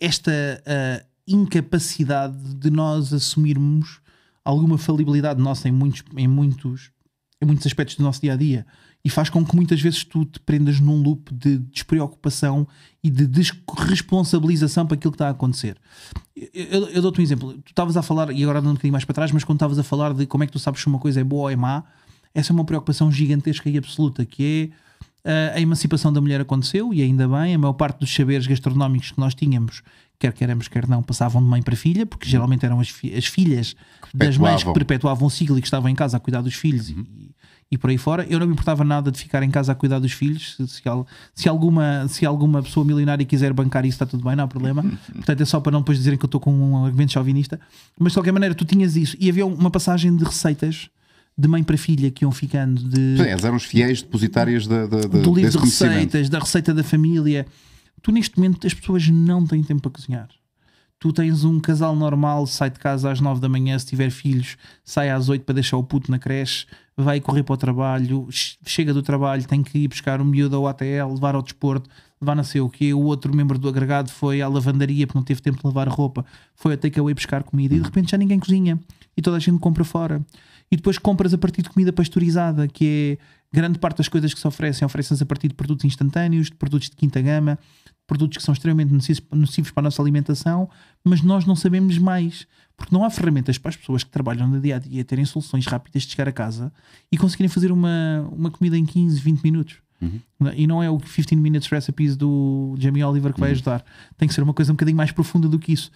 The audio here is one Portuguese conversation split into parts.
esta uh, incapacidade de nós assumirmos alguma falibilidade nossa em muitos, em muitos em muitos aspectos do nosso dia a dia e faz com que muitas vezes tu te prendas num loop de despreocupação e de desresponsabilização para aquilo que está a acontecer. Eu, eu dou-te um exemplo. Tu estavas a falar, e agora dando um bocadinho mais para trás, mas quando estavas a falar de como é que tu sabes se uma coisa é boa ou é má, essa é uma preocupação gigantesca e absoluta que é eh, a emancipação da mulher aconteceu e ainda bem, a maior parte dos saberes gastronómicos que nós tínhamos, quer queremos, quer não, passavam de mãe para filha, porque uhum. geralmente eram as, fi as filhas das mães que perpetuavam o ciclo e que estavam em casa a cuidar dos filhos uhum. e, e por aí fora. Eu não me importava nada de ficar em casa a cuidar dos filhos. Se, se, alguma, se alguma pessoa milionária quiser bancar isso, está tudo bem, não há problema. Uhum. Portanto, é só para não depois dizerem que eu estou com um argumento chauvinista. Mas de qualquer maneira, tu tinhas isso. E havia uma passagem de receitas de mãe para filha que iam ficando. De, Sim, é, eram os fiéis depositárias de, de, de, do livro de receitas, da receita da família. Tu, neste momento, as pessoas não têm tempo para cozinhar. Tu tens um casal normal, sai de casa às 9 da manhã, se tiver filhos, sai às 8 para deixar o puto na creche, vai correr para o trabalho, chega do trabalho, tem que ir buscar o um miúdo ao ATL, levar ao desporto, levar não sei o quê. O outro membro do agregado foi à lavandaria porque não teve tempo de lavar roupa, foi até que a ia buscar comida e de repente já ninguém cozinha e toda a gente compra fora e depois compras a partir de comida pasteurizada, que é grande parte das coisas que se oferecem, oferecem-se a partir de produtos instantâneos, de produtos de quinta gama, produtos que são extremamente nocivos para a nossa alimentação, mas nós não sabemos mais, porque não há ferramentas para as pessoas que trabalham no dia a dia terem soluções rápidas de chegar a casa e conseguirem fazer uma, uma comida em 15, 20 minutos. Uhum. E não é o 15 Minutes Recipes do Jamie Oliver que vai uhum. ajudar. Tem que ser uma coisa um bocadinho mais profunda do que isso.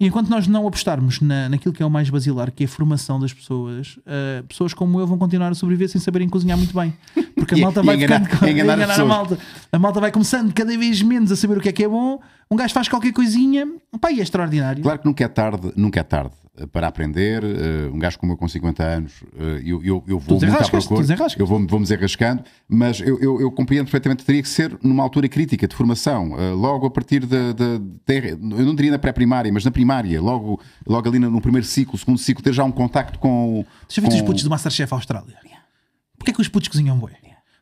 E enquanto nós não apostarmos na, naquilo que é o mais basilar, que é a formação das pessoas, uh, pessoas como eu vão continuar a sobreviver sem saberem cozinhar muito bem. Porque a malta vai enganar, ficando, enganar, enganar a, a, malta. A malta vai começando cada vez menos a saber o que é que é bom. Um gajo faz qualquer coisinha, pá, e é extraordinário. Claro que nunca é tarde, nunca é tarde para aprender, eh, um gajo como eu com 50 anos, eh, eu, eu, eu vou muito à procura, eu vou-me desenrascando, mas eu, eu, eu, compreendo perfeitamente, teria que ser numa altura crítica de formação, eh, logo a partir da, eu não diria na pré-primária, mas na primária, logo, logo ali no primeiro ciclo, segundo ciclo, ter já um contacto com... Deixa com... os putos do Masterchef Austrália. Porquê é que os putos cozinham boi?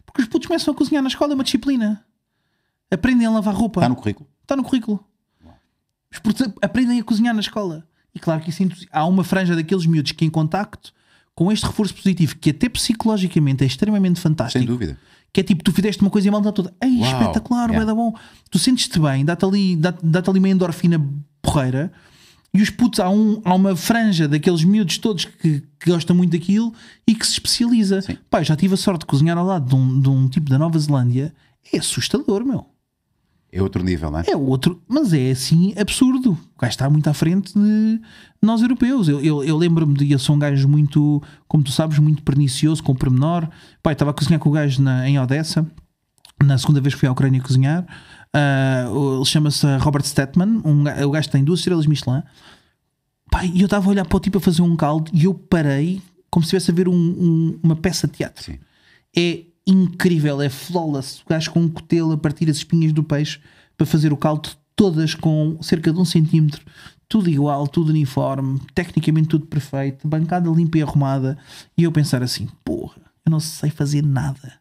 Porque os putos começam a cozinhar na escola, é uma disciplina. Aprendem a lavar roupa. Está no currículo. Está no currículo. Os putos aprendem a cozinhar na escola e claro que isso há uma franja daqueles miúdos que em contacto com este reforço positivo, que até psicologicamente é extremamente fantástico. Sem dúvida. Que é tipo, tu fizeste uma coisa e mal dá toda. Ei, espetacular, yeah. vai dar bom. Tu sentes-te bem, dá-te ali, dá ali uma endorfina porreira. E os putos, há, um, há uma franja daqueles miúdos todos que, que gostam muito daquilo e que se especializa. pai já tive a sorte de cozinhar ao lado de um, de um tipo da Nova Zelândia. É assustador, meu. É outro nível, não é? É outro, mas é assim absurdo. O gajo está muito à frente de nós europeus. Eu, eu, eu lembro-me de eu sou um gajo muito, como tu sabes, muito pernicioso, com pormenor. Pai, estava a cozinhar com o gajo na, em Odessa, na segunda vez que fui à Ucrânia cozinhar. Uh, ele chama-se Robert Stetman, um, o gajo tem duas estrelas Michelin. Pai, eu estava a olhar para o tipo a fazer um caldo e eu parei como se estivesse a ver um, um, uma peça de teatro. Sim. É incrível, é flawless. O gajo com um cutelo a partir as espinhas do peixe para fazer o caldo, todas com cerca de um centímetro, tudo igual, tudo uniforme, tecnicamente tudo perfeito, bancada limpa e arrumada. E eu pensar assim: porra, eu não sei fazer nada,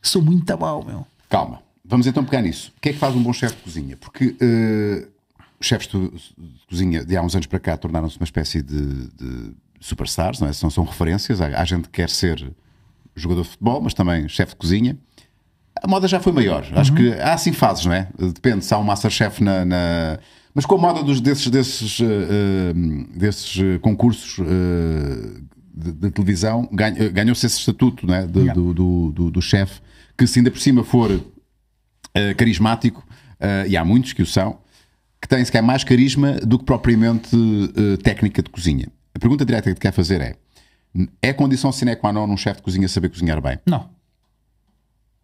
sou muito mal, meu. Calma, vamos então pegar nisso. O que é que faz um bom chefe de cozinha? Porque. Uh, os chefes de, de cozinha de há uns anos para cá tornaram-se uma espécie de, de superstars, não é? são, são referências. a gente quer ser jogador de futebol, mas também chefe de cozinha. A moda já foi maior. Acho uhum. que há assim fases, não é? Depende se há um Masterchef na. na... Mas com a moda dos, desses, desses, uh, desses concursos uh, de, de, televisão, ganhou-se esse estatuto não é? De, yeah. do, do, do, do chefe, que se ainda por cima for uh, carismático, e há muitos que o são, que tem sequer mais carisma do que propriamente técnica de cozinha. A pergunta direta que te quer fazer é: é condição sine qua non um chefe de cozinha saber cozinhar bem? Não.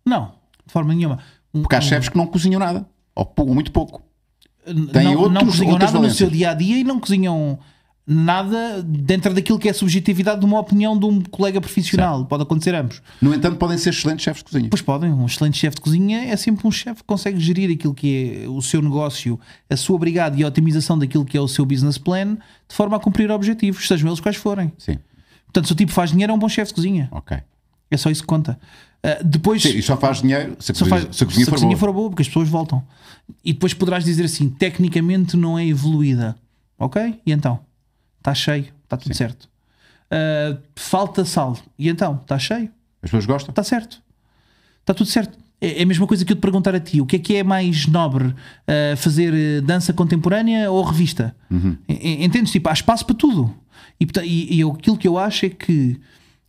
Não, de forma nenhuma. Porque há chefes que não cozinham nada, ou muito pouco. não, outros, não cozinham nada valências. no seu dia a dia e não cozinham nada dentro daquilo que é a subjetividade de uma opinião de um colega profissional. Certo. Pode acontecer ambos. No entanto, podem ser excelentes chefes de cozinha. Pois podem. Um excelente chefe de cozinha é sempre um chefe que consegue gerir aquilo que é o seu negócio, a sua brigada e a otimização daquilo que é o seu business plan, de forma a cumprir objetivos, sejam eles quais forem. Sim. Portanto, se o tipo faz dinheiro, é um bom chefe de cozinha. Ok. É só isso que conta. Uh, depois, Sim, e só faz dinheiro se a cozinha, faz, se a cozinha, se for, cozinha boa. for, boa. porque as pessoas voltam. E depois poderás dizer assim: tecnicamente não é evoluída. Ok? E então? Está cheio, está tudo Sim. certo. Uh, falta sal. E então? Está cheio. As pessoas gostam? Está certo. Está tudo certo. É, é a mesma coisa que eu te perguntar a ti: o que é que é mais nobre uh, fazer eh, dança contemporânea ou revista? Uhum. Entendes? Tipo, há espaço para tudo. E, e, e eu, aquilo que eu acho é que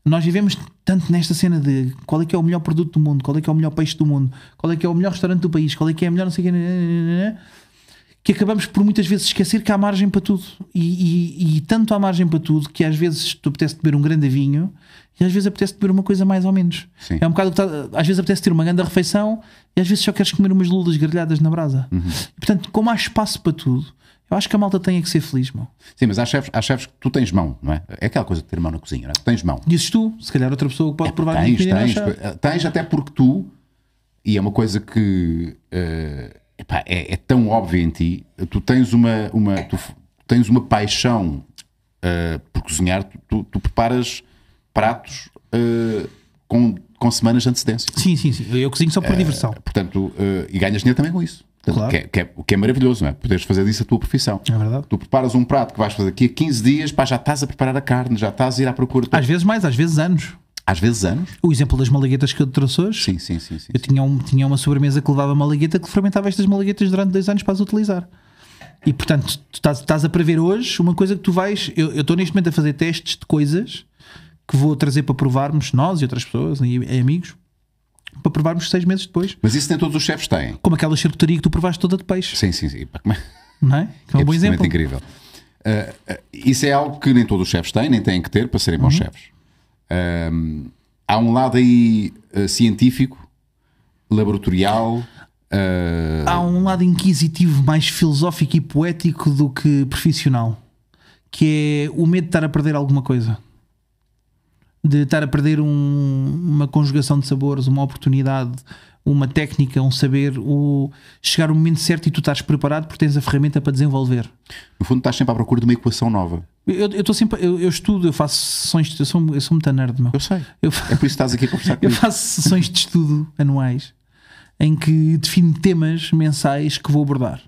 nós vivemos tanto nesta cena de qual é que é o melhor produto do mundo, qual é que é o melhor peixe do mundo, qual é que é o melhor restaurante do país, qual é que é a melhor não sei o que, né, né, né, que acabamos por muitas vezes esquecer que há margem para tudo. E, e, e tanto há margem para tudo que às vezes tu apetece beber um grande vinho e às vezes apetece beber uma coisa mais ou menos. Sim. É um bocado que tá, às vezes apetece ter uma grande refeição e às vezes só queres comer umas lulas grelhadas na brasa. Uhum. E, portanto, como há espaço para tudo, eu acho que a malta tem é que ser feliz, mano. Sim, mas há chefes, há chefes que tu tens mão, não é? É aquela coisa de ter mão na cozinha, não é? Tu tens mão. Dizes tu, se calhar outra pessoa pode é, provar tens, que tens, é tens, eh, tens, até porque tu, e é uma coisa que uh, epá, é, é, tão óbvia em ti, tu tens uma, uma, tu, tens uma paixão uh, por cozinhar, tu, tu, tu preparas pratos uh, com, com semanas de antecedência. Sim, sim, sim. Eu cozinho só por diversão. Portanto, e ganhas dinheiro também com isso. Claro. Que, é, que, é, que é maravilhoso, não é? Poderes fazer disso a tua profissão. É verdade. Tu preparas um prato que vais fazer aqui a 15 dias, pá, já estás a preparar a carne, já estás a ir à procura. Às vezes mais, às vezes anos. Às vezes anos. O exemplo das malaguetas que eu trouxe hoje. Sim, sim, sim. sim eu sim. Tinha, um, tinha uma sobremesa que levava malagueta que fermentava estas malaguetas durante dois anos para as utilizar. E portanto, tu estás, estás a prever hoje uma coisa que tu vais. Eu estou neste momento a fazer testes de coisas que vou trazer para provarmos nós e outras pessoas e amigos para provarmos seis meses depois. Mas isso nem todos os chefes têm. Como aquela charcutaria que tu provaste toda de peixe. Sim, sim, sim. É? Não é? Que é um é bom exemplo. incrível. Uh, uh, isso é algo que nem todos os chefes têm, nem têm que ter para serem bons uhum. chefes. Um, ah, há um lado aí uh, científico, laboratorial. Há um lado inquisitivo, mais filosófico e poético do que profissional, que é o medo de estar a perder alguma coisa de estar a perder um, uma conjugação de sabores, uma oportunidade, uma técnica, um saber, o chegar o momento certo e tu estás preparado porque tens a ferramenta para desenvolver. No fundo, estás sempre à procura de uma equação nova. Eu, eu, tô sempre, eu, eu estudo, eu faço sessões, eu sou, eu sou muito nerd, meu. Eu sei. Eu, é por isso que estás aqui a conversar comigo. Eu faço sessões de estudo anuais em que defino temas mensais que vou abordar.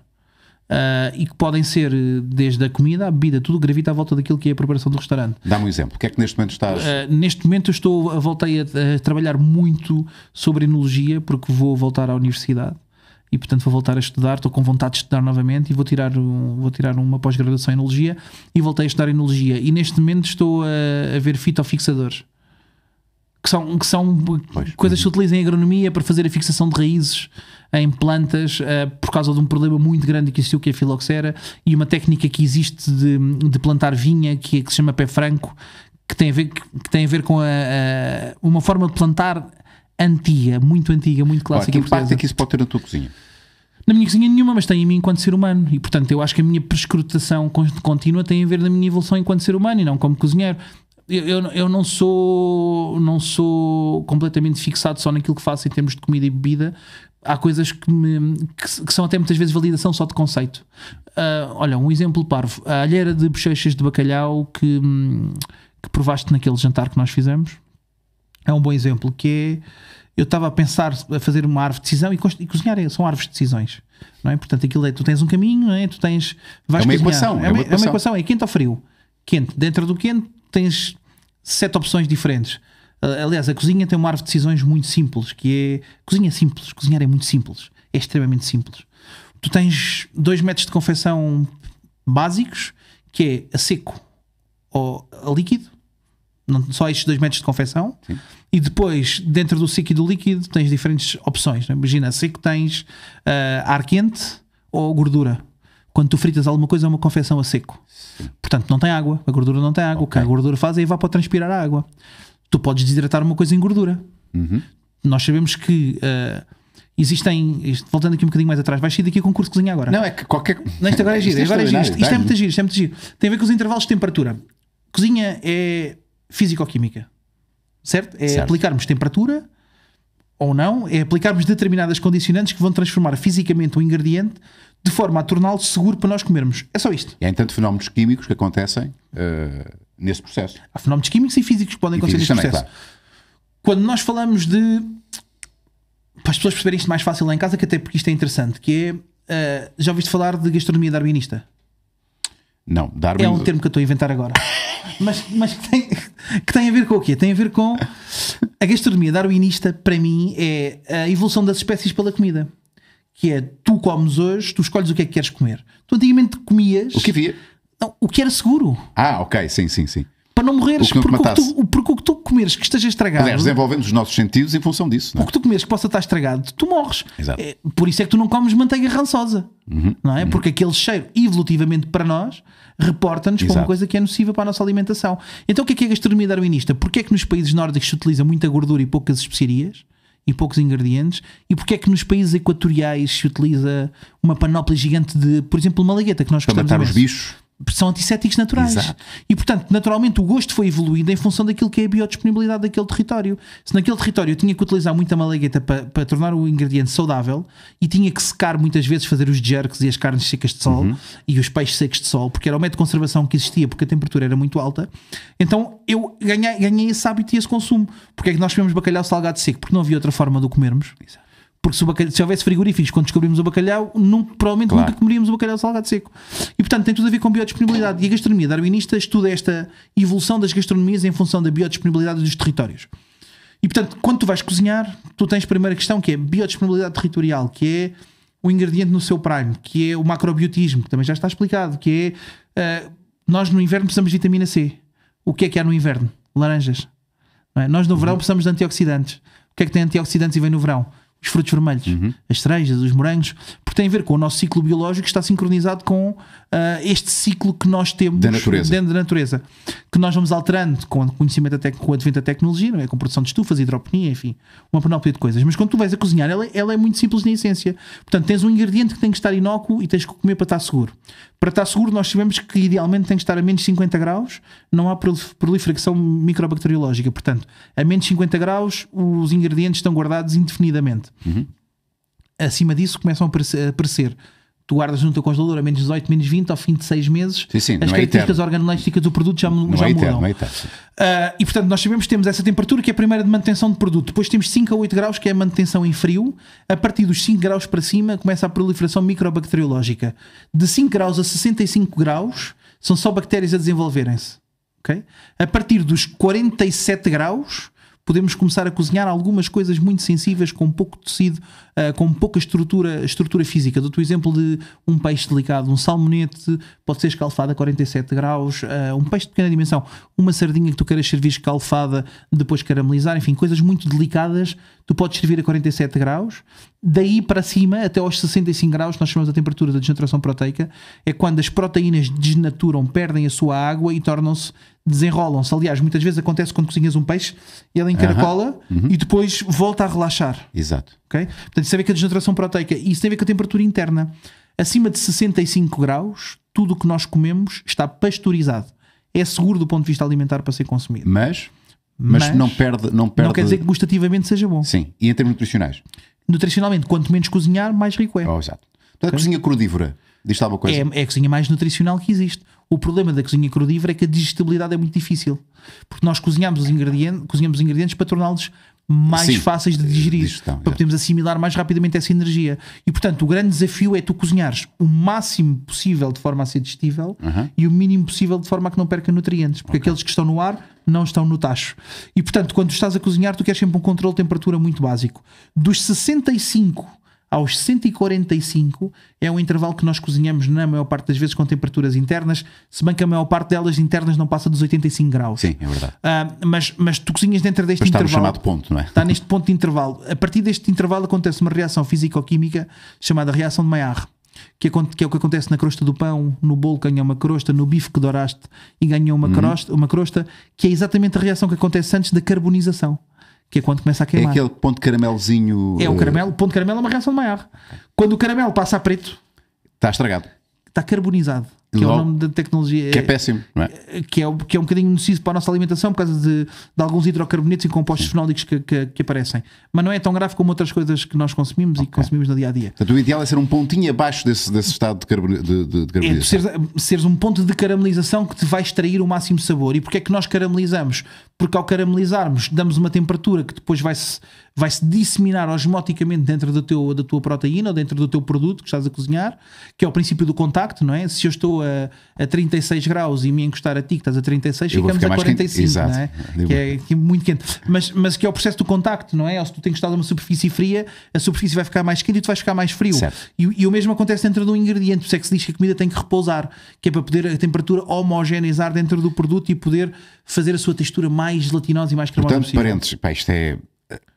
Uh, e que podem ser desde a comida à bebida, tudo gravita à volta daquilo que é a preparação do restaurante. Dá-me um exemplo. O que é que neste momento estás? Uh, neste momento eu estou, ah, voltei a, a, trabalhar muito sobre enologia, porque vou voltar à universidade e, portanto, vou voltar a estudar. Estou com vontade de estudar novamente e vou tirar, um, vou tirar uma pós-graduação em enologia e voltei a estudar enologia. E neste momento estou a, a ver fitofixadores que são, que são pois. coisas que se utilizam em agronomia para fazer a fixação de raízes em plantas uh, por causa de um problema muito grande que existiu que é a filoxera e uma técnica que existe de, de plantar vinha que, é que, se chama pé franco que tem a ver, que, que tem a ver com a, a, uma forma de plantar antiga, muito antiga, muito clássica. Que impacto é que isso pode ter na tua cozinha? Na minha cozinha nenhuma, mas tem em mim enquanto ser humano. E portanto, eu acho que a minha prescrutação contínua tem a ver na minha evolução enquanto ser humano e não como cozinheiro eu, eu, eu, não sou não sou completamente fixado só naquilo que faço em termos de comida e bebida. Há coisas que, me, que, que são até muitas vezes validação só de conceito. Uh, olha, um exemplo parvo: a alheira de bochechas de bacalhau que, que provaste naquele jantar que nós fizemos é um bom exemplo. Que é eu estava a pensar a fazer uma árvore de decisão e, e cozinhar é, são árvores de decisões. Não é? Portanto, aquilo é tu tens um caminho, não é? tu tens. Vais é uma cozinhar, equação. É, é uma, é uma, equação. É quente ou frio quente. Dentro do quente tens sete opções diferentes. Ah, aliás, a cozinha tem uma árvore de decisões muito simples, que é cozinha simples, cozinhar é muito simples, é extremamente simples. Tu tens dois métodos de confecção básicos, que é a seco ou a líquido, não, só estes dois métodos de confecção, Sim. e depois, dentro do seco e do líquido, tens diferentes opções. Né? Imagina, seco tens uh, ar quente ou gordura. Quando tu fritas alguma coisa, é uma confecção a seco. Portanto, não tem água. A gordura não tem água. Okay. O que a gordura faz é vá para a água. Tu podes desidratar uma coisa em gordura. Uhum. Nós sabemos que. Uh, existem, isto, voltando aqui um bocadinho mais atrás, vais sair daqui a concurso de cozinha agora. Não, é que qualquer. Não, isto agora é giro, isto, é agora é, giro. Isto, isto é muito giro, isto é muito giro. Tem a ver com os intervalos de temperatura. Cozinha é físico-química, certo? É certo. aplicarmos temperatura ou não, é aplicarmos determinadas condicionantes que vão transformar fisicamente o ingrediente de forma a torná-lo seguro para nós comermos. É só isto. E há, entanto, fenómenos químicos que acontecem uh, nesse processo. Há fenómenos químicos e físicos que podem e acontecer nesse também, processo. Claro. Quando nós falamos de. Para as pessoas perceberem isto mais fácil lá em casa, que até porque isto é interessante, que é. Uh, já ouviste falar de gastronomia darwinista? Não, Darwin... É um termo que eu estou a inventar agora. mas mas que, tem, que tem a ver com o quê? Tem a ver com. A gastronomia darwinista, para mim, é a evolução das espécies pela comida que é tu comes hoje, tu escolhes o que é que queres comer. Tu antigamente comias. O que havia? Não, o que era seguro. Ah, ok, sim, sim, sim. Para não morreres, o porque, o tu, porque, o que tu comeres que esteja estragado. Aliás, desenvolvemos os nossos sentidos em função disso. Não é? O que tu comeres que possa estar estragado, tu morres. Exato. É, por isso é que tu não comes manteiga rançosa. Uhum, não é? Uhum. Porque aquele cheiro, evolutivamente para nós, reporta-nos para uma coisa que é nociva para a nossa alimentação. Então o que é que é a gastronomia darwinista? Porquê é que nos países nórdicos se utiliza muita gordura e poucas especiarias? e poucos ingredientes? E porque é que nos países equatoriais se utiliza uma panóplia gigante de, por exemplo, malagueta que nós Para matar os bichos são antissépticos naturais. Exato. E, portanto, naturalmente o gosto foi evoluindo em função daquilo que é a biodisponibilidade daquele território. Se naquele território eu tinha que utilizar muita malagueta para, para tornar o ingrediente saudável e tinha que secar muitas vezes, fazer os jerks e as carnes secas de sol uhum. e os peixes secos de sol, porque era o método de conservação que existia, porque a temperatura era muito alta, então eu ganhei, ganhei esse hábito e esse consumo. Porque é que nós comemos bacalhau salgado seco? Porque não havia outra forma de o comermos. Exato. Porque se, bacalhau, se houvesse frigoríficos quando descobrimos o bacalhau, não, provavelmente claro. nunca comeríamos o bacalhau salgado seco. E portanto tem tudo a ver com biodisponibilidade. E a gastronomia darwinista estuda esta evolução das gastronomias em função da biodisponibilidade dos territórios. E portanto, quando tu vais cozinhar, tu tens a primeira questão que é biodisponibilidade territorial, que é o ingrediente no seu prime, que é o macrobiotismo, que também já está explicado, que é uh, nós no inverno precisamos de vitamina C. O que é que há no inverno? Laranjas. É? Nós no verão uhum. precisamos de antioxidantes. O que é que tem antioxidantes e vem no verão? os frutos vermelhos, uhum. as cerejas, os morangos, porque tem a ver com o nosso ciclo biológico que está sincronizado com uh, este ciclo que nós temos da dentro da natureza, que nós vamos alterando com o conhecimento, da com o advento da tecnologia, não é? com a produção de estufas, hidroponia, enfim, uma panóplia de coisas. Mas quando tu vais a cozinhar, ela, é, ela é muito simples na essência. Portanto, tens um ingrediente que tem que estar inócuo e tens que comer para estar seguro. Para estar seguro, nós sabemos que idealmente tem que estar a menos 50 graus, não há proliferação microbacteriológica. Portanto, a menos 50 graus, os ingredientes estão guardados indefinidamente. Uhum acima disso começam a aparecer. Tu guardas no teu congelador a menos 18, menos 20, ao fim de 6 meses, sim, sim, as é características é organolépticas do produto já, já é mudam. é eterno, uh, e portanto, nós sabemos que temos essa temperatura que é a primeira de manutenção de produto. Depois temos 5 a 8 graus, que é a manutenção em frio. A partir dos 5 graus para cima começa a proliferação microbacteriológica. De 5 graus a 65 graus são só bactérias a desenvolverem-se. Okay? A partir dos 47 graus podemos começar a cozinhar algumas coisas muito sensíveis com pouco tecido uh, com pouca estrutura, estrutura física. Dou-te o exemplo de um peixe delicado, um salmonete, pode ser escalfado a 47 graus, uh, um peixe de pequena dimensão, uma sardinha que tu queiras servir escalfada, depois caramelizar, enfim, coisas muito delicadas, tu podes servir a 47 graus. Daí para cima, até aos 65 graus, nós chamamos a temperatura da desnaturação proteica, é quando as proteínas desnaturam, perdem a sua água e tornam-se desenrolam-se. Aliás, muitas vezes acontece quando cozinhas um peixe, ele encaracola uhum. e depois volta a relaxar. Exato ok? Portanto, isso tem a ver com a desnaturação proteica e isso tem a ver com a temperatura interna. Acima de 65 graus, tudo o que nós comemos está pasteurizado. É seguro do ponto de vista alimentar para ser consumido. Mas, mas, mas não perde, não perde. Não quer dizer que gustativamente seja bom. Sim. E em termos nutricionais? Nutricionalmente, quanto menos cozinhar, mais rico é. Oh, exato. Então, okay. a cozinha crudívora diz alguma coisa? É, é a cozinha mais nutricional que existe. O problema da cozinha crudívora é que a digestibilidade é muito difícil. Porque nós cozinhamos os ingredientes, cozinhamos os ingredientes para torná-los mais Sim, fáceis de digerir, digestão, para é. podermos assimilar mais rapidamente essa energia. E portanto, o grande desafio é tu cozinhares o máximo possível de forma a ser digestível uhum. e o mínimo possível de forma a que não perca nutrientes, porque okay. aqueles que estão no ar não estão no tacho. E portanto, quando estás a cozinhar, tu queres sempre um controle de temperatura muito básico. Dos 65 aos 145 é um intervalo que nós cozinhamos na maior parte das vezes com temperaturas internas, se bem que a maior parte delas internas não passa dos 85 graus. Sim, é verdade. Uh, mas, mas tu cozinhas dentro deste mas intervalo. Está no chamado ponto, não é? Está neste ponto de intervalo. A partir deste intervalo acontece uma reação físico-química chamada reação de Maillard. Que é, que é, o que acontece na crosta do pão, no bolo que ganha uma crosta, no bife que douraste e ganhou uma, uhum. crosta, uma crosta, que é exatamente a reação que acontece antes da carbonização que é quando começa a queimar. É aquele ponto caramelzinho. É o eh, caramelo. O ponto caramelo é uma reação de Quando o caramelo passa a preto. Está estragado. Está carbonizado que Logo, é o nome da tecnologia. Que é eh, péssimo, não é? Eh, que é, que é um bocadinho nocivo para a nossa alimentação por causa de, de alguns hidrocarbonetos e compostos Sim. fenólicos que, que, que, aparecem. Mas não é tão grave como outras coisas que nós consumimos okay. e que consumimos no dia a dia. Portanto, o ideal é ser um pontinho abaixo desse, desse estado de, carbon, de, de, de é carbonização. É seres, seres, um ponto de caramelização que te vai extrair o máximo sabor. E porquê é que nós caramelizamos? Porque ao caramelizarmos, damos uma temperatura que depois vai se vai-se disseminar osmoticamente dentro do teu, da tua proteína ou dentro do teu produto que estás a cozinhar, que é o princípio do contacto, não é? Se eu estou a, a 36 graus e me encostar a ti que estás a 36, eu ficamos a 45, Exato. não é? que é, que é muito quente. Mas, mas que é o processo do contacto, não é? Ou se tu tens estado a uma superfície fria, a superfície vai ficar mais quente e tu vais ficar mais frio. E, e, o mesmo acontece dentro de um ingrediente, por isso é que se diz que a comida tem que repousar, que é para poder a temperatura homogeneizar dentro do produto e poder fazer a sua textura mais gelatinosa e mais cremosa Portanto, possível. parênteses, pá, isto é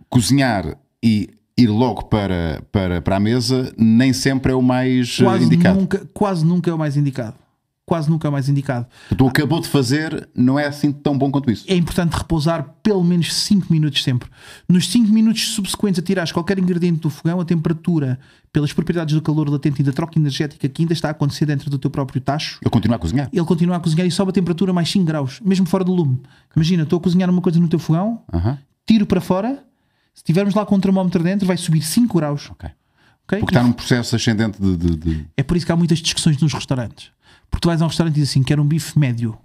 cozinhar e ir logo para, para, para a mesa nem sempre é o mais eh, quase indicado. Nunca, quase nunca é o mais indicado. Quase nunca é o mais indicado. Tu acabou de fazer, não é assim tão bom quanto isso. É importante repousar pelo menos 5 minutos sempre. Nos 5 minutos subsequentes a tirares qualquer ingrediente do fogão, a temperatura, pelas propriedades do calor latente e da troca energética que ainda está a acontecer dentro do teu próprio tacho. Ele continua a cozinhar. Ele continua a cozinhar e sobe a temperatura mais 5 graus, mesmo fora do lume. Imagina, estou a cozinhar uma coisa no teu fogão, uh -huh. tiro para fora, se tivermos lá com um termómetro dentro, vai subir 5 graus. Okay. Okay? Porque está num processo ascendente de, de, de, É por isso que há muitas discussões nos restaurantes. Porque tu vais a um restaurante e diz assim: quero um bife médio.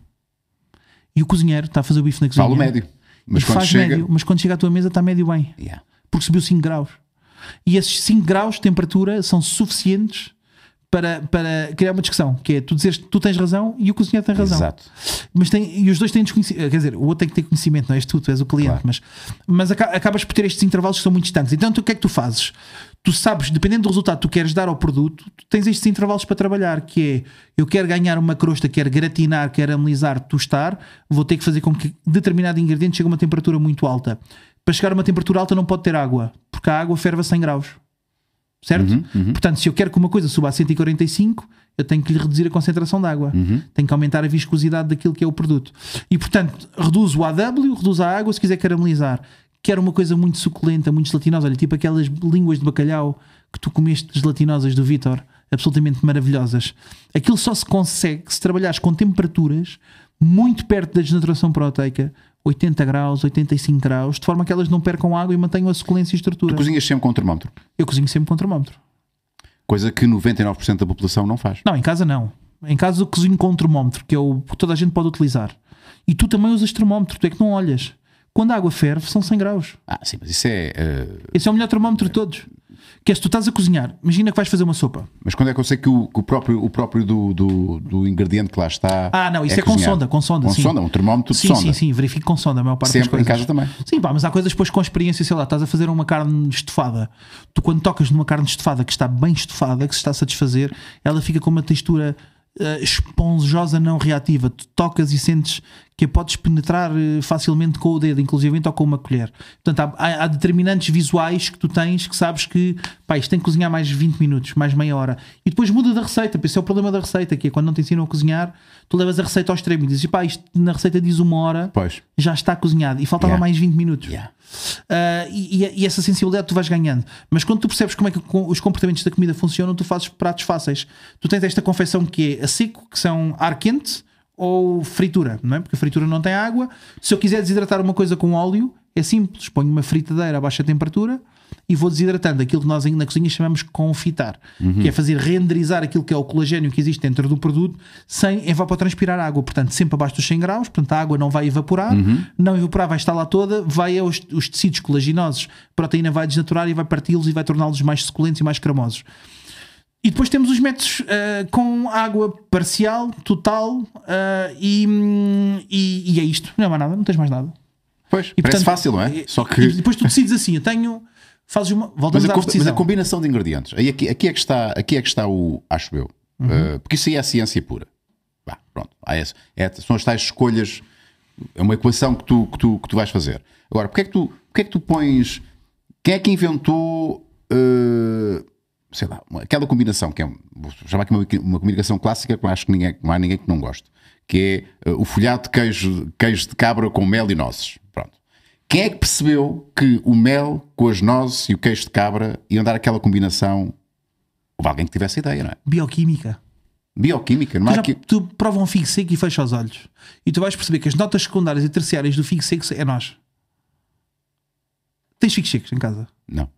E o cozinheiro está a fazer o bife na cozinha. Fala o médio. Mas quando, chega... médio, mas quando chega à tua mesa está médio bem. Yeah. Porque subiu 5 graus. E esses 5 graus de temperatura são suficientes para, para criar uma discussão, que é tu dizes tu tens razão e o cozinheiro tem razão. Exato. Mas tem, e os dois têm desconhecimento, quer dizer, o outro tem que ter conhecimento, não é? és tu, tu és o cliente, claro. mas, mas acabas por ter estes intervalos que são muito distantes. Então, tu, o que é que tu fazes? Tu sabes, dependendo do resultado que tu queres dar ao produto, tu tens estes intervalos para trabalhar, que é eu quero ganhar uma crosta, quero gratinar, quero amelizar, tostar, vou ter que fazer com que determinado ingrediente chegue a uma temperatura muito alta. Para chegar a uma temperatura alta não pode ter água, porque a água ferve a 100 graus certo? Uhum, uhum. Portanto, se eu quero que uma coisa suba a 145, eu tenho que lhe reduzir a concentração de água, uhum. tenho que aumentar a viscosidade daquilo que é o produto. E, portanto, reduzo o AW, reduzo a água se quiser caramelizar. Quero uma coisa muito suculenta, muito gelatinosa, olha, tipo aquelas línguas de bacalhau que tu comeste gelatinosas do Vitor, absolutamente maravilhosas. Aquilo só se consegue se trabalhares com temperaturas muito perto da desnaturação proteica, 80 graus, 85 graus, de forma que elas não percam água e mantenham a suculência e estrutura. Tu cozinhas sempre com termómetro? Eu cozinho sempre com termómetro. Coisa que 99% da população não faz. Não, em casa não. Em casa eu cozinho com termómetro, que, é o que toda a gente pode utilizar. E tu também usas termómetro, tu é que não olhas. Quando a água ferve, são 100 graus. Ah, sim, mas isso é. Uh... Esse é o melhor termómetro de todos. Que é se tu estás a cozinhar, imagina que vais fazer uma sopa. Mas quando é que eu sei que o, que o próprio, o próprio do, do, do, ingrediente que lá está. Ah, não, isso é, é com sonda, com sonda. Com sim. sonda, um termómetro de sim, sonda. Sim, sim, verifico com sonda, a maior parte Sempre das coisas. em casa também. Sim, pá, mas há coisas depois com experiência, sei lá, estás a fazer uma carne estofada. Tu, quando tocas numa carne estofada que está bem estofada, que se está a satisfazer, ela fica com uma textura uh, eh, esponjosa não reativa. Tu tocas e sentes que a podes penetrar eh, facilmente com o dedo, inclusive ou com uma colher. Portanto, há, há, determinantes visuais que tu tens que sabes que pá, isto tem que cozinhar mais 20 minutos, mais meia hora. E depois muda da receita. Esse é o problema da receita, que é quando não te ensinam a cozinhar, tu levas a receita ao extremo e dizes, pá, isto na receita diz uma hora, pois. já está cozinhado. E faltava yeah. mais 20 minutos. Yeah. Uh, e, e, essa sensibilidade tu vais ganhando. Mas quando tu percebes como é que os comportamentos da comida funcionam, tu fazes pratos fáceis. Tu tens esta confecção que é a seco, que são ar quente ou fritura, não é? Porque a fritura não tem água. Se eu quiser desidratar uma coisa com óleo, é simples, ponho uma fritadeira a baixa temperatura e vou desidratando aquilo que nós ainda na cozinha chamamos confitar, uhum. que é fazer renderizar aquilo que é o colagênio que existe dentro do produto sem evapotranspirar água, portanto sempre abaixo dos 100 graus, portanto a água não vai evaporar, uhum. não evaporar vai estar lá toda, vai aos os tecidos colaginosos, proteína vai desnaturar e vai parti-los e vai torná-los mais suculentos e mais cremosos. E depois temos os métodos uh, com água parcial, total, uh, e, e, e, é isto. Não é mais nada, não tens mais nada. Pois, e, parece fácil, não é? Só que... depois tu decides assim, eu tenho fazes uma. Voltamos mas, a, à mas a combinação de ingredientes, aí aqui, aqui, é que está, aqui é que está o, acho eu, uhum. uh, porque isso aí é a ciência pura. Bah, pronto, essa, é, são as tais escolhas, é uma equação que tu, que tu, que tu vais fazer. Agora, porque é que tu, porque é que tu pões. Quem é que inventou. Uh, sei lá, aquela combinação que é, vou chamar aqui uma, uma combinação clássica que acho que ninguém, não há ninguém que não goste, que é uh, o folhado de queijo, queijo de cabra com mel e nozes. Quem é que percebeu que o mel com as nozes e o queijo de cabra iam dar aquela combinação? Houve alguém que tivesse ideia, não é? Bioquímica. Bioquímica, não tu é? Já, que... Tu prova um figo seco e fecha os olhos. E tu vais perceber que as notas secundárias e terciárias do figo seco é nós. Tens figos secos em casa? Não.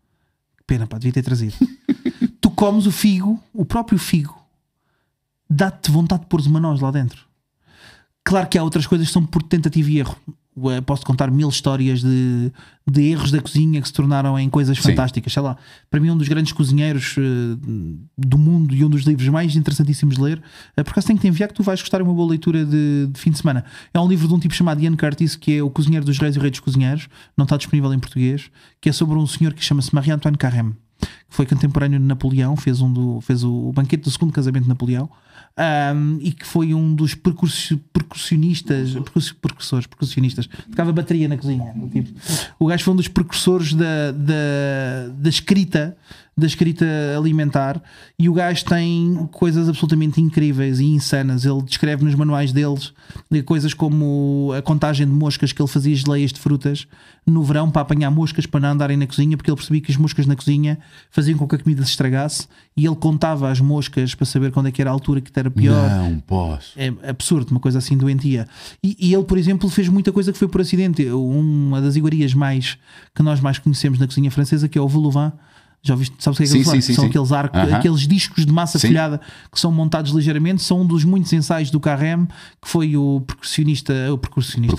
Pena, pá, devia ter trazido. tu comes o figo, o próprio figo, dá-te vontade de pôr uma noz lá dentro. Claro que há outras coisas que são por tentativa e erro. Eh, posso contar mil histórias de, de erros da cozinha que se tornaram em coisas Sim. fantásticas. Sei lá, para mim, um dos grandes cozinheiros eh, do mundo e um dos livros mais interessantíssimos de ler, eh, por acaso tenho que te enviar que tu vais gostar de uma boa leitura de, de, fim de semana. É um livro de um tipo chamado Ian Curtis, que é O Cozinheiro dos Reis e o Rei dos Cozinheiros, não está disponível em português, que é sobre um senhor que chama-se Marie-Antoine Carême, que foi contemporâneo de Napoleão, fez, um do, fez o banquete do segundo casamento de Napoleão um, e que foi um dos percussionistas, uhum. percussores, percussionistas, tocava bateria na cozinha. Tipo. O gajo foi um dos precursores da, da, da escrita da escrita alimentar e o gajo tem coisas absolutamente incríveis e insanas. Ele descreve nos manuais deles eh, coisas como a contagem de moscas que ele fazia geleias de frutas no verão para apanhar moscas para não andarem na cozinha, porque ele percebia que as moscas na cozinha faziam com que a comida se estragasse e ele contava as moscas para saber quando é que era a altura que era pior. Não posso. É absurdo, uma coisa assim doentia. E, e ele, por exemplo, fez muita coisa que foi por acidente. Uma das iguarias mais que nós mais conhecemos na cozinha francesa, que é o Voulouvin já viste? Sabes o que é que sim, sim, São sim. Aqueles, uh -huh. aqueles discos de massa sim. folhada que são montados ligeiramente. São um dos muitos ensaios do Carrem, que foi o percussionista, o percussionista,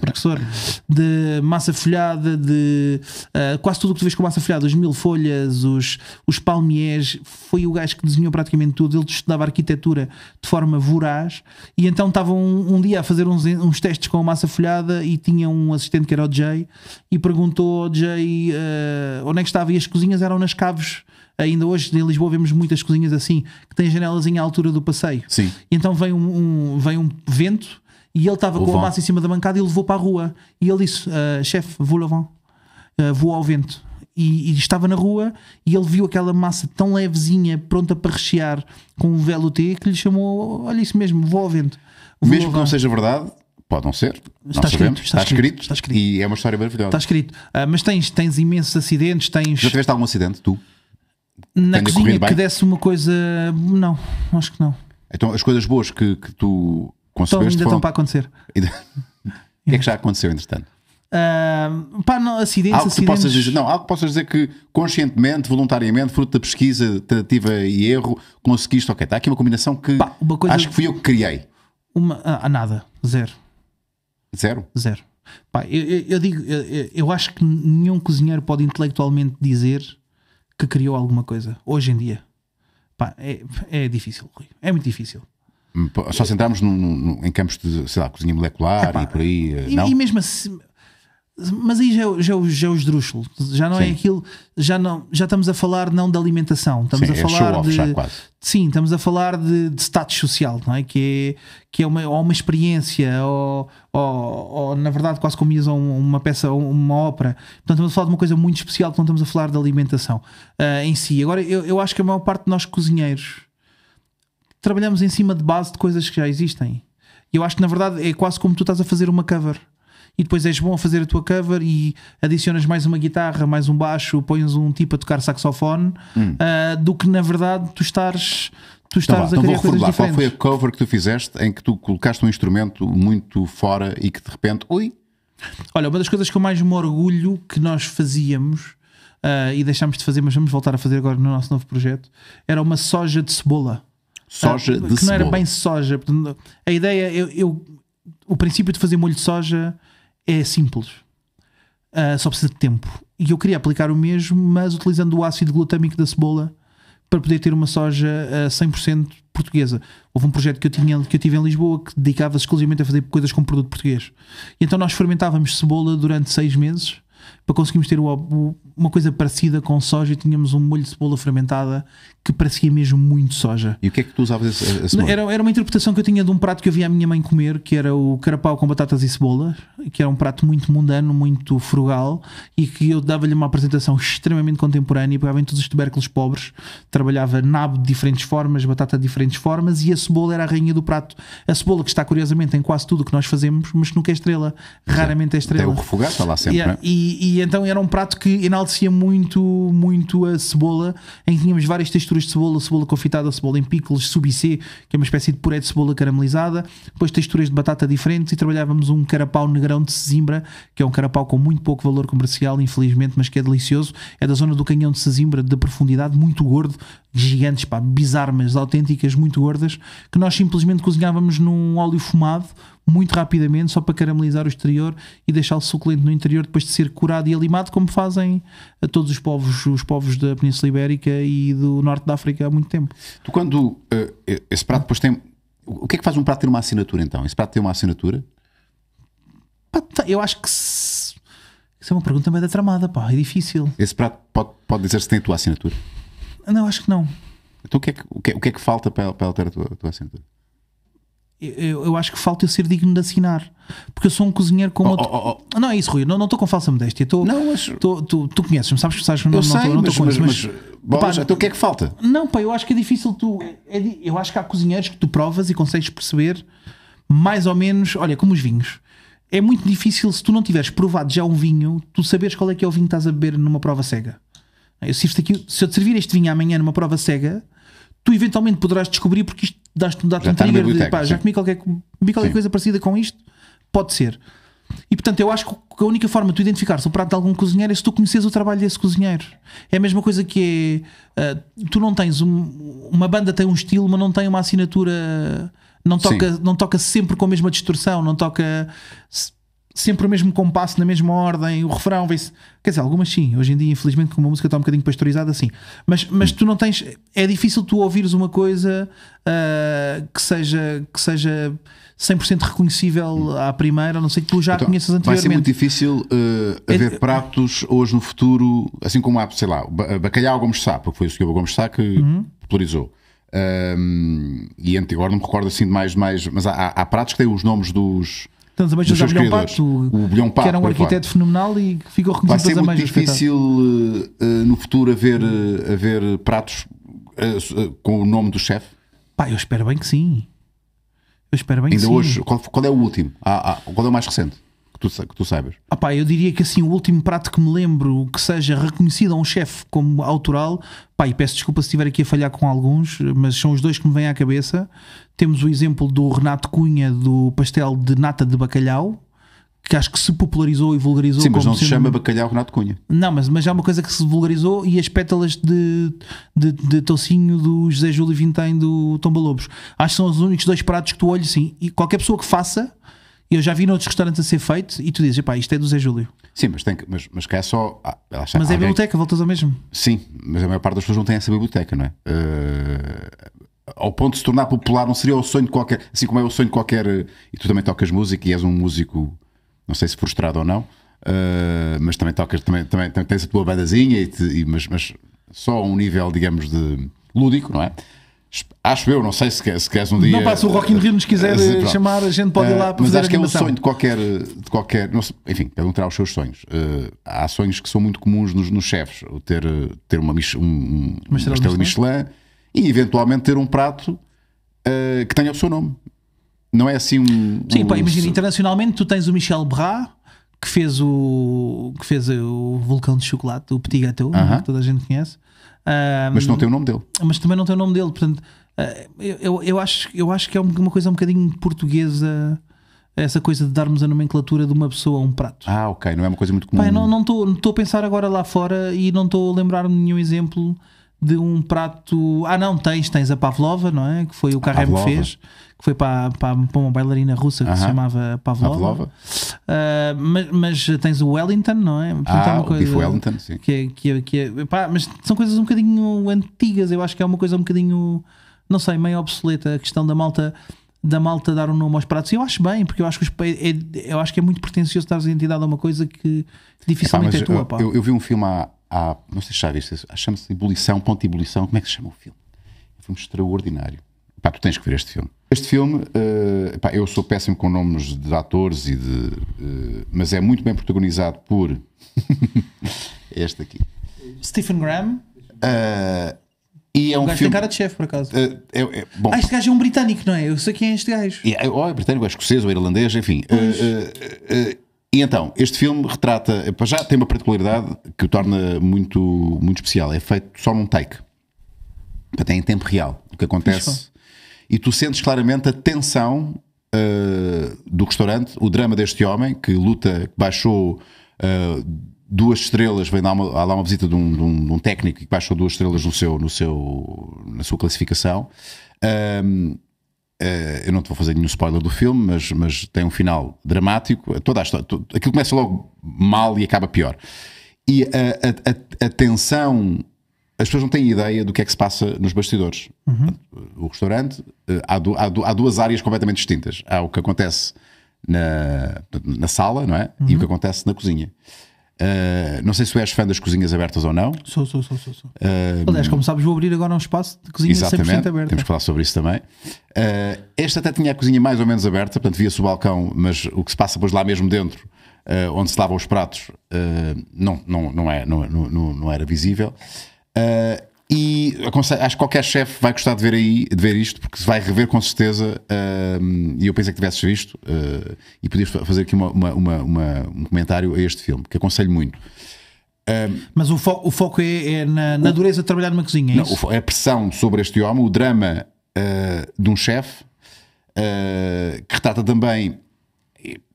precursor, de massa folhada, de uh, quase tudo o que tu vês com massa folhada, as mil folhas, os, os palmiers. Foi o gajo que desenhou praticamente tudo. Ele estudava arquitetura de forma voraz e então estava um, um dia a fazer uns, uns, testes com a massa folhada e tinha um assistente que era o Jay e perguntou ao Jay uh, onde é que estava. E as cozinhas eram nas caves. Ainda hoje em Lisboa vemos muitas cozinhas assim, que têm janelas em altura do passeio. Sim. E então vem um, um, vem um vento e ele estava com a massa em cima da bancada e levou para a rua. E ele disse: uh, chefe, vou lá, uh, vou ao vento. E, e, estava na rua e ele viu aquela massa tão levezinha, pronta para rechear com um velo T, que lhe chamou: Olha isso mesmo, vou ao vento. Vou mesmo que não seja verdade, Podem ser. Está escrito, está, está, escrito, está, escrito, E é uma história maravilhosa. Está escrito. Ah, mas tens, tens imensos acidentes, tens. Já tiveste algum acidente, tu? Na Tenha cozinha que desse uma coisa. Não, acho que não. Então as coisas boas que, que tu concebeste. Estão, ainda foram... estão para acontecer. o que é que já aconteceu, entretanto? Uh, pá, não, acidentes, algo acidentes. Possas dizer, não, algo que possas dizer que conscientemente, voluntariamente, fruto da pesquisa, tentativa e erro, conseguiste, ok, está aqui uma combinação que pá, uma coisa, acho que fui eu que criei. Uma, ah, nada, zero. Zero? Zero. Pá, eu, eu, digo, eu, eu acho que nenhum cozinheiro pode intelectualmente dizer que criou alguma coisa hoje em dia. Pá, é, é difícil, É muito difícil. Hum, só centramos no, no, em campos de, sei lá, cozinha molecular e por aí. Eh, e, não? e mesmo assim, mas aí já, é já, é já é o esdrúxulo, já não é sim. é aquilo, já, não, já estamos a falar não de alimentação, estamos sim, a falar é de, quase. sim, estamos a falar de, de, status social, não é? Que é, que é uma, ou uma experiência, ou, ou, ou na verdade quase como ias uma peça, uma ópera. Portanto, estamos a falar de uma coisa muito especial, não estamos a falar de alimentação uh, em si. Agora, eu, eu acho que a maior parte de nós cozinheiros trabalhamos em cima de base de coisas que já existem. Eu acho que na verdade é quase como tu estás a fazer uma cover e depois és bom a fazer a tua cover e adicionas mais uma guitarra, mais um baixo, pões um tipo a tocar saxofone, hum. uh, do que na verdade tu estares tu estás então, a então criar então vou coisas Qual foi a cover que tu fizeste em que tu colocaste um instrumento muito fora e que de repente, ui? Olha, uma das coisas que eu mais me orgulho que nós fazíamos uh, e deixámos de fazer, mas vamos voltar a fazer agora no nosso novo projeto, era uma soja de cebola. Soja ah, de que cebola. Que não era bem soja. A ideia, eu, eu, o princípio de fazer molho de soja é simples. Uh, só precisa de tempo. E eu queria aplicar o mesmo, mas utilizando o ácido glutâmico da cebola para poder ter uma soja uh, ah, 100% portuguesa. Houve um projeto que eu, tinha, que eu tive em Lisboa que dedicava-se exclusivamente a fazer coisas com produto português. E então nós fermentávamos cebola durante seis meses para conseguirmos ter uma coisa parecida com soja e tínhamos um molho de cebola fermentada que parecia mesmo muito soja. E o que é que tu usavas esse, esse era, era uma interpretação que eu tinha de um prato que eu via a minha mãe comer, que era o carapau com batatas e cebolas, que era um prato muito mundano, muito frugal, e que eu dava-lhe uma apresentação extremamente contemporânea, e pegava em todos os tubérculos pobres, trabalhava nabo de diferentes formas, batata de diferentes formas, e a cebola era a rainha do prato. A cebola que está, curiosamente, em quase tudo o que nós fazemos, mas nunca é estrela. Raramente é estrela. É o refogado lá sempre, e, né? e, e então era um prato que enaltecia muito, muito a cebola, em que tínhamos várias texturas misturas de cebola, cebola confitada, cebola em picles, subicê, que é uma espécie de puré de cebola caramelizada, depois texturas de batata diferentes e trabalhávamos um carapau negrão de Sesimbra, que é um carapau com muito pouco valor comercial, infelizmente, mas que é delicioso. É da zona do canhão de Sesimbra, de profundidade, muito gordo, gigantes, pá, bizarmas, autênticas, muito gordas, que nós simplesmente cozinhávamos num óleo fumado muito rapidamente só para caramelizar o exterior e deixá-lo suculento no interior depois de ser curado e alimado, como fazem eh, todos os povos, os povos da Península Ibérica e do Norte da África há muito tempo. Tu quando uh, esse prato depois tem. O que é que faz um prato ter uma assinatura então? Esse prato tem uma assinatura? Tá, eu acho que se... isso é uma pergunta meio da tramada, pá, é difícil. Esse prato pode, pode dizer se tem a tua assinatura? Não, acho que não. Então o que é que, o que, é, o que, é que falta para, para alterar a tua, a tua assinatura? eu, eu, acho que falta eu ser digno de assinar. Porque eu sou um cozinheiro como oh, outro. Oh, oh, oh. Não é isso, Rui. Não estou com falsa modéstia. Tô, não, mas... tô, tu, tu conheces-me, sabes que sabes, não estou não, mas, com mas, isso. Mas, mas, pá, então o que é que falta? Não, pá, eu acho que é difícil tu. É, é, eu acho que há cozinheiros que tu provas e consegues perceber mais ou menos. Olha, como os vinhos. É muito difícil se tu não tiveres provado já um vinho, tu saberes qual é que é o vinho que estás a beber numa prova cega. Eu, se, aqui, se eu te servir este vinho amanhã numa prova cega, tu eventualmente poderás descobrir porque isto dá-te um trigger de pá, já comi qualquer, comi qualquer coisa parecida com isto, pode ser. E portanto, eu acho que a única forma de tu se o prato de algum cozinheiro é se tu conheces o trabalho desse cozinheiro. É a mesma coisa que é. Uh, tu não tens um, uma banda, tem um estilo, mas não tem uma assinatura. Não toca, não toca sempre com a mesma distorção, não toca sempre o mesmo compasso, na mesma ordem, o refrão vê-se. Quer dizer, algumas sim, hoje em dia, infelizmente, como a música está um bocadinho pasteurizada, assim. Mas, mas tu não tens. É difícil tu ouvires uma coisa uh, que seja. Que seja 100% reconhecível à primeira, a não sei que tu já então, conheças anteriormente. Vai ser muito difícil uh, haver é, é, pratos hoje no futuro, assim como há, sei lá, bacalhau Gomes Sá, porque foi o senhor Gomes Sá que uhum. popularizou. Um, e agora não me recordo assim de mais, mais mas há, há pratos que têm os nomes dos, então também Pato, o Bilhão Pato, que era um arquiteto fenomenal e ficou reconhecido Vai ser muito difícil uh, no futuro haver, uh, haver pratos uh, com o nome do chefe? Pá, eu espero bem que sim. Eu espero bem Ainda que hoje, sim. Qual, qual é o último? Ah, ah, qual é o mais recente? tu, que tu saibas? Ah pá, eu diria que assim, o último prato que me lembro que seja reconhecido a um chefe como autoral, pá, e peço desculpa se estiver aqui a falhar com alguns, mas são os dois que me vêm à cabeça. Temos o exemplo do Renato Cunha do pastel de nata de bacalhau, que acho que se popularizou e vulgarizou. Sim, mas não se chama um... bacalhau Renato Cunha. Não, mas, mas é uma coisa que se vulgarizou e as pétalas de, de, de tocinho do José Júlio Vintém do Tombalobos. Acho que são os únicos dois pratos que tu olhas assim e qualquer pessoa que faça eu já vi noutros restaurantes a ser feito e tu dizes, epá, isto é do Zé Júlio. Sim, mas, tem que, mas, mas cá é só. Ah, mas é biblioteca, voltas ao mesmo. Sim, mas a maior parte das pessoas não tem essa biblioteca, não é? Uh, ao ponto de se tornar popular, não seria o sonho de qualquer. Assim como é o sonho de qualquer. Eh, e tu também tocas música e és um músico, não sei se frustrado ou não, uh, mas também tocas, também, também, tens a tua bandazinha, e te, e, mas, mas só a um nível, digamos, de lúdico, não é? Acho eu, não sei se queres, se um dia. Não passa o Rock in Rio nos quiser chamar, a gente pode ir lá para eh, Mas acho que é um sonho de qualquer. De qualquer sei, enfim, perguntar os seus sonhos. Uh, há sonhos que são muito comuns nos, nos chefes. Ter, eh, ter uma, um, uma, estrela Michelin. Michelin e eventualmente ter um prato uh, que tenha o seu nome. Não é assim um. Sim, um, pá, imagina, internacionalmente tu tens o Michel Bras que fez o que fez o vulcão de chocolate, o Petit Gâteau, uh é? -huh. que toda a gente conhece mas não tem o nome dele. Mas também não tem o nome dele, portanto, uh, eu, eu, acho, eu acho que é uma coisa um bocadinho portuguesa essa coisa de darmos a nomenclatura de uma pessoa a um prato. Ah, ok, não é uma coisa muito comum. Pai, não estou não não a pensar agora lá fora e não estou a lembrar-me de nenhum exemplo de um prato. Ah, não, tens, tens a Pavlova, não é? Que foi o que fez, que foi para, para, para uma bailarina russa que uh -huh. se chamava Pavlova. Pavlova. Uh, ah, mas, mas, tens o Wellington, não é? Portanto, ah, é o coisa, Wellington, sim. Que é, que é, que é, pá, mas são coisas um bocadinho antigas, eu acho que é uma coisa um bocadinho, não sei, meio obsoleta, a questão da malta. Da malta dar um nome aos pratos, eu acho bem, porque eu acho que, os, é, eu acho que é muito pretencioso dar identidade a uma coisa que dificilmente é tua. pá eu, eu vi um filme há, à, não sei se já viste, chama-se Ebulição, Ponto de Ebulição, como é que se chama o filme? Foi é um filme extraordinário. Pá, tu tens que ver este filme. Este filme, uh, pá, eu sou péssimo com nomes de atores e de. Uh, mas é muito bem protagonizado por. este aqui. Stephen Graham. Uh, e é um gajo filme... tem cara de chefe, por acaso. Uh, é, é, bom. Ah, este gajo é um britânico, não é? Eu sei quem é este gajo. É, ou oh, é britânico, ou é escocês, ou é irlandês, enfim. Uh, uh, e então, este filme retrata, para já tem uma particularidade que o torna muito, muito especial. É feito só num take. Até em tempo real, o que acontece. Isso. E tu sentes claramente a tensão uh, do restaurante, o drama deste homem que luta, que baixou uh, duas estrelas, vem dar uma, lá uma visita de um, de, um, de um, técnico que baixou duas estrelas no seu, no seu, na sua classificação. Um, ehm, eh, eu não te vou fazer nenhum spoiler do filme, mas, mas tem um final dramático. Toda a história, tudo, aquilo começa logo mal e acaba pior. E a, a, a, a, tensão. As pessoas não têm ideia do que é que se passa nos bastidores. Uhum. O restaurante. Eh, há, du, há, du, há, duas áreas completamente distintas. Há o que acontece na, na sala, não é? Uhum. E o uhum. que acontece na cozinha. Uh, não sei se tu és fã das cozinhas abertas ou não. Sou, sou, sou. sou, sou. Uh, Aliás, como sabes, vou abrir agora um espaço de cozinha exatamente, 100% aberta. Temos que falar sobre isso também. Uh, esta até tinha a cozinha mais ou menos aberta, portanto, via-se o balcão, mas o que se passa depois lá mesmo dentro, onde se lavam os pratos, não, não, não, é, não, não, não era visível. E acho que qualquer chefe vai gostar de ver, aí, de ver isto, porque vai rever com certeza. Uh, e eu pensei que tivesses visto uh, e podias fazer aqui uma, uma, uma, um comentário a este filme, que aconselho muito. Hum, Mas o, fo o foco é, é na, na o, dureza de trabalhar numa cozinha, é não, isso? A pressão sobre este homem, o drama uh, de um chefe, uh, que retrata também.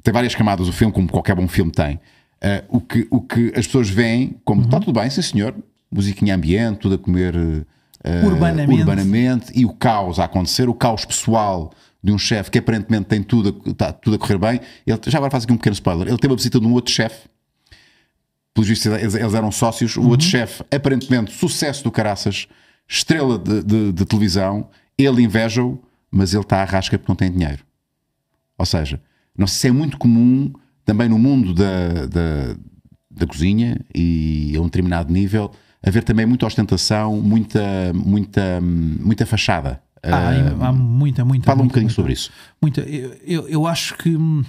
Tem várias camadas o filme, como qualquer bom filme tem. Uh, o, que, o que as pessoas veem como tá uhum. está tudo bem, sim senhor, musiquinha ambiente, tudo a comer uh, urbanamente. urbanamente. e o caos a acontecer, o caos pessoal de um chefe que aparentemente tem tudo a, tá, tudo a correr bem. Ele, já agora faz aqui um pequeno spoiler: ele teve a visita de um outro chefe. Pelos vistos, eles, eles eram sócios. O uhum. outro chefe, aparentemente, sucesso do Caraças, estrela de, de, de televisão. Ele inveja-o, mas ele está à rasca porque não tem dinheiro. Ou seja, não sei se é muito comum também no mundo da, da, da cozinha e a um determinado nível haver também muita ostentação, muita, muita, muita fachada. Ah, uh, há, muita, muita. Fala muita, um bocadinho muita, sobre isso. Muita. Eu, eu, acho que. Hum,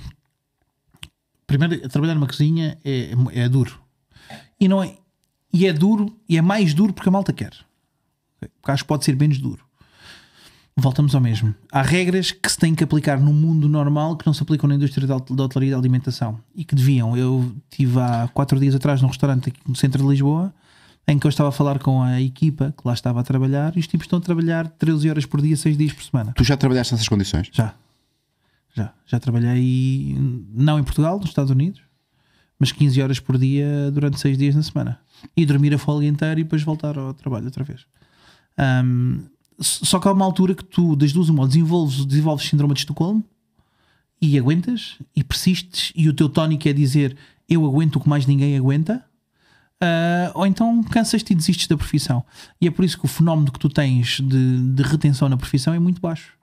primeiro, trabalhar numa cozinha é, é duro. E não é. E é duro, e é mais duro porque a malta quer. Porque acho que pode ser menos duro. Voltamos ao mesmo. Há regras que se têm que aplicar no mundo normal que não se aplicam na indústria da hotelaria e da alimentação e que deviam. Eu tive há quatro dias atrás num restaurante aqui no centro de Lisboa em que eu estava a falar com a equipa que lá estava a trabalhar e os tipos estão a trabalhar 13 horas por dia, 6 dias por semana. Tu já trabalhaste nessas condições? Já. Já. Já trabalhei, não em Portugal, nos Estados Unidos, mas 15 horas por dia durante 6 dias na semana. E dormir a folga inteira e depois voltar ao trabalho outra vez. Um, só que há uma altura que tu, das duas, uma, desenvolves, desenvolves síndrome de Estocolmo e aguentas e persistes, e o teu tónico é dizer eu aguento o que mais ninguém aguenta Uh, ou então cansas-te e desistes da profissão. E é por isso que o fenómeno que tu tens de, de retenção na profissão é muito baixo.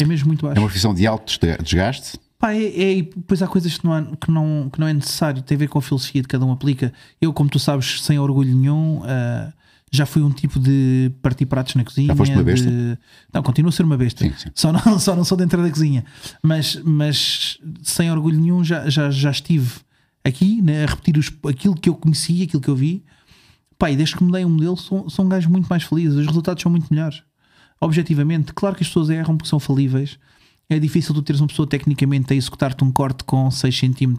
É mesmo muito baixo. É uma profissão de alto desgaste? Pá, é, é, pois há coisas que não, há, que, não, que não é necessário, tem a ver com a filosofia de cada um aplica. Eu, como tu sabes, sem orgulho nenhum, uh, já fui um tipo de partir pratos na cozinha. Já foste uma besta? De... Não, continuo a ser uma besta. Sim, sim. Só, não, só não sou dentro da cozinha. Mas, mas sem orgulho nenhum já, já, já estive aqui, né, a repetir os, aquilo que eu conheci, aquilo que eu vi. Pai, desde que mudei um modelo, são, são gajos muito mais felizes, os resultados são muito melhores. Objetivamente, claro que as pessoas erram porque são falíveis. É difícil tu teres uma pessoa tecnicamente a executar-te um corte com 6 cm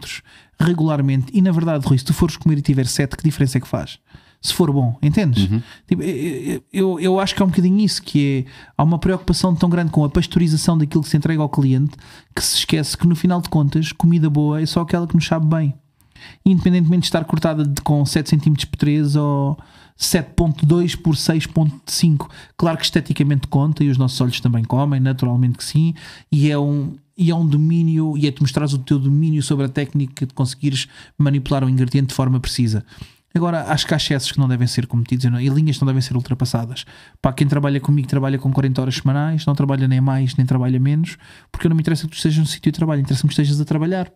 regularmente. E na verdade, Rui, se tu fores comer e tiver 7, que diferença é que faz? Se for bom, entendes? Uhum. Tipo, eu, eu acho que é um bocadinho isso, que é, há uma preocupação tão grande com a pasteurização daquilo que se entrega ao cliente que se esquece que no final de contas, comida boa é só aquela que nos sabe bem independentemente de estar cortada de, com 7 cm por 3 ou 7.2 por 6.5. Claro que esteticamente conta e os nossos olhos também comem, naturalmente que sim, e é um, e é um domínio, e é te mostrares o teu domínio sobre a técnica de conseguires manipular um ingrediente de forma precisa. Agora, acho que há excessos que não devem ser cometidos e linhas que não devem ser ultrapassadas. Para quem trabalha comigo, trabalha com 40 horas semanais, não trabalha nem mais nem trabalha menos, porque eu não me interessa que tu estejas no sítio de trabalho, interessa-me que estejas a trabalhar.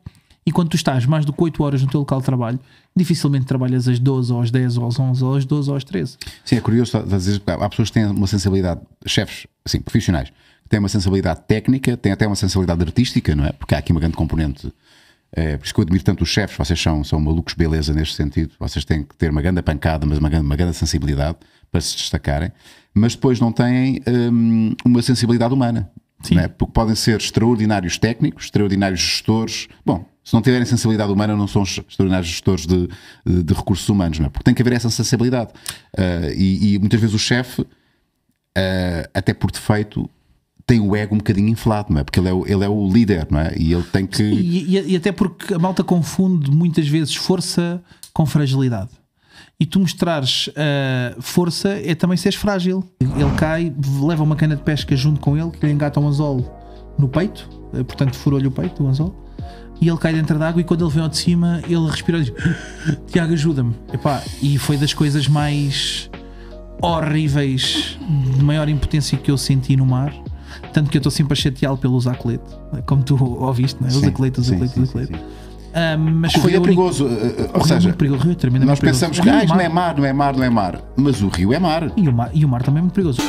E quando tu estás mais do que 8 horas no teu local de trabalho, dificilmente trabalhas às 12, ou às 10, ou às 11, ou às 12, ou às 13. Sim, é curioso, tá, às vezes há pessoas que têm uma sensibilidade, chefes, assim, profissionais, que têm uma sensibilidade técnica, têm até uma sensibilidade artística, não é? Porque há aqui uma grande componente. É, por isso que eu admiro tanto os chefes, vocês são, são malucos beleza neste sentido, vocês têm que ter uma grande pancada, mas uma grande, uma grande sensibilidade para se destacarem, mas depois não têm hum, uma sensibilidade humana, não é? porque podem ser extraordinários técnicos, extraordinários gestores, bom, se não tiverem sensibilidade humana, não são extraordinários gestores de, de, de recursos humanos, não é? Porque tem que haver essa sensibilidade. Uh, e, e, muitas vezes o chefe, uh, até por defeito, tem o ego um bocadinho inflado, não é? Porque ele é o, ele é o líder, não é? E ele tem que. E, e, e até porque a malta confunde muitas vezes força com fragilidade. E tu mostrares uh, força é também seres frágil. Ele cai, leva uma cana de pesca junto com ele, que lhe engata um anzol no peito, portanto, furou-lhe o peito, o anzol e ele cai dentro d'água e quando ele vem ao de cima ele respira e diz Tiago ajuda-me Epá, e foi das coisas mais horríveis de maior impotência que eu senti no mar tanto que eu estou sempre a chateá-lo pelo usar colete como tu ouviste, não é? usa colete, usa colete, usa colete Uh, mas é eh, eh, o rio é perigoso, único... ou seja, é perigoso, rio é nós pensamos perigoso. que ah, não é mar, não é mar, não é mar, mas o rio é mar. E o mar, e o mar também é muito perigoso.